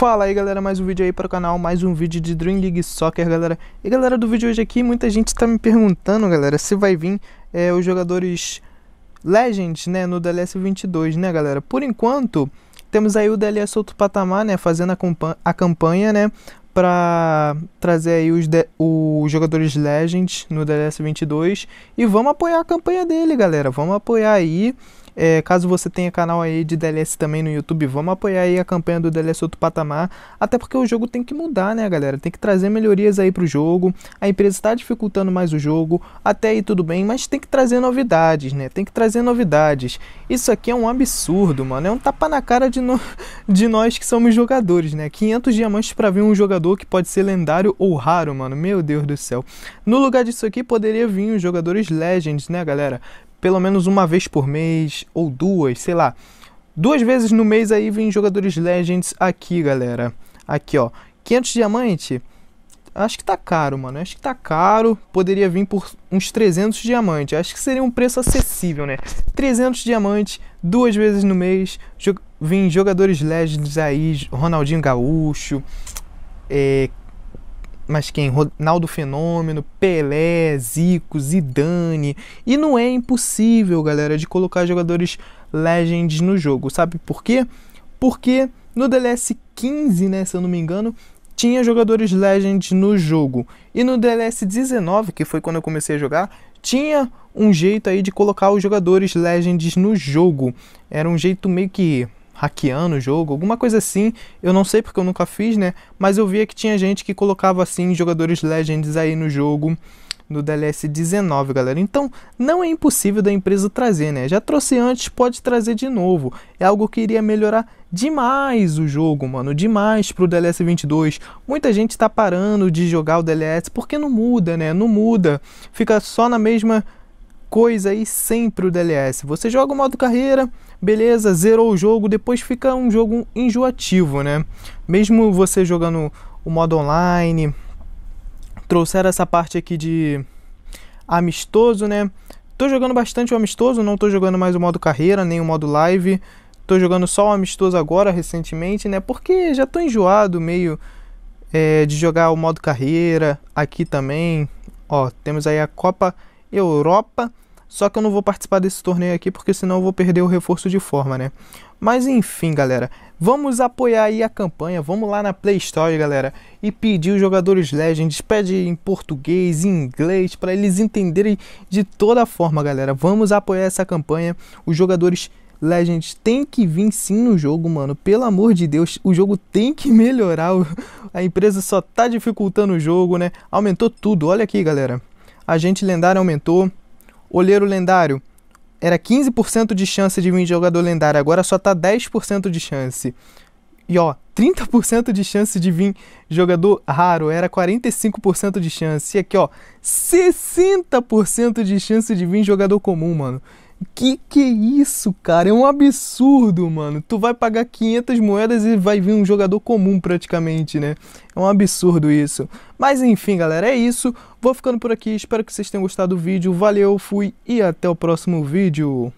Fala aí galera, mais um vídeo aí para o canal, mais um vídeo de Dream League Soccer galera E galera, do vídeo hoje aqui, muita gente está me perguntando galera Se vai vir é, os jogadores Legends né, no DLS 22 né galera Por enquanto, temos aí o DLS outro patamar né, fazendo a, a campanha né para trazer aí os, os jogadores Legends no DLS 22 e vamos apoiar a campanha dele, galera. Vamos apoiar aí é, caso você tenha canal aí de DLS também no YouTube, vamos apoiar aí a campanha do DLS Outro Patamar. Até porque o jogo tem que mudar, né, galera? Tem que trazer melhorias aí pro jogo. A empresa está dificultando mais o jogo. Até aí tudo bem, mas tem que trazer novidades, né? Tem que trazer novidades. Isso aqui é um absurdo, mano. É um tapa na cara de, no... de nós que somos jogadores, né? 500 diamantes para vir um jogador que pode ser lendário ou raro, mano. Meu Deus do céu. No lugar disso aqui, poderia vir os jogadores Legends, né, galera? pelo menos uma vez por mês ou duas, sei lá. Duas vezes no mês aí vem jogadores Legends aqui, galera. Aqui, ó. 500 diamante. Acho que tá caro, mano. Acho que tá caro. Poderia vir por uns 300 diamante. Acho que seria um preço acessível, né? 300 diamante, duas vezes no mês. Jo vem jogadores Legends aí, Ronaldinho Gaúcho, é, mas quem? Ronaldo Fenômeno, Pelé, Zico, Zidane. E não é impossível, galera, de colocar jogadores legends no jogo. Sabe por quê? Porque no DLS 15, né, se eu não me engano, tinha jogadores legends no jogo. E no DLS 19, que foi quando eu comecei a jogar, tinha um jeito aí de colocar os jogadores legends no jogo. Era um jeito meio que hackeando o jogo, alguma coisa assim. Eu não sei porque eu nunca fiz, né? Mas eu via que tinha gente que colocava assim jogadores Legends aí no jogo no DLS 19, galera. Então, não é impossível da empresa trazer, né? Já trouxe antes, pode trazer de novo. É algo que iria melhorar demais o jogo, mano, demais pro DLS 22. Muita gente tá parando de jogar o DLS porque não muda, né? Não muda. Fica só na mesma coisa aí sempre o DLS. Você joga o modo carreira, beleza, zerou o jogo, depois fica um jogo enjoativo, né? Mesmo você jogando o modo online, trouxeram essa parte aqui de amistoso, né? Tô jogando bastante o amistoso, não tô jogando mais o modo carreira, nem o modo live. Tô jogando só o amistoso agora, recentemente, né? Porque já tô enjoado meio é, de jogar o modo carreira aqui também. Ó, temos aí a Copa Europa só que eu não vou participar desse torneio aqui porque senão eu vou perder o reforço de forma, né? Mas enfim, galera, vamos apoiar aí a campanha, vamos lá na Play Store, galera, e pedir os jogadores Legends, pede em português, em inglês, para eles entenderem de toda forma, galera. Vamos apoiar essa campanha, os jogadores Legends tem que vir sim no jogo, mano. Pelo amor de Deus, o jogo tem que melhorar. A empresa só tá dificultando o jogo, né? Aumentou tudo. Olha aqui, galera. A gente lendário aumentou. Olheiro lendário. Era 15% de chance de vir jogador lendário, agora só tá 10% de chance. E ó, 30% de chance de vir jogador raro, era 45% de chance. E aqui ó, 60% de chance de vir jogador comum, mano. Que que é isso, cara? É um absurdo, mano. Tu vai pagar 500 moedas e vai vir um jogador comum praticamente, né? É um absurdo isso. Mas enfim, galera, é isso. Vou ficando por aqui. Espero que vocês tenham gostado do vídeo. Valeu, fui e até o próximo vídeo.